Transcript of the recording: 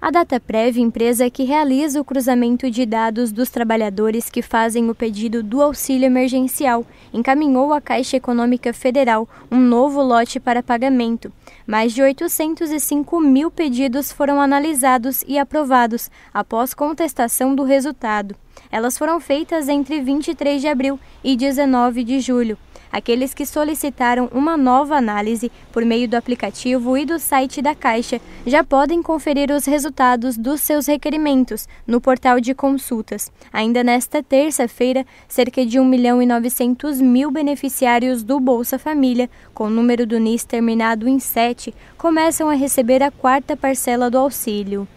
A DataPrev, empresa que realiza o cruzamento de dados dos trabalhadores que fazem o pedido do auxílio emergencial, encaminhou à Caixa Econômica Federal um novo lote para pagamento. Mais de 805 mil pedidos foram analisados e aprovados após contestação do resultado. Elas foram feitas entre 23 de abril e 19 de julho aqueles que solicitaram uma nova análise por meio do aplicativo e do site da Caixa já podem conferir os resultados dos seus requerimentos no portal de consultas. Ainda nesta terça-feira, cerca de 1 milhão e 900 mil beneficiários do Bolsa Família, com o número do NIS terminado em 7, começam a receber a quarta parcela do auxílio.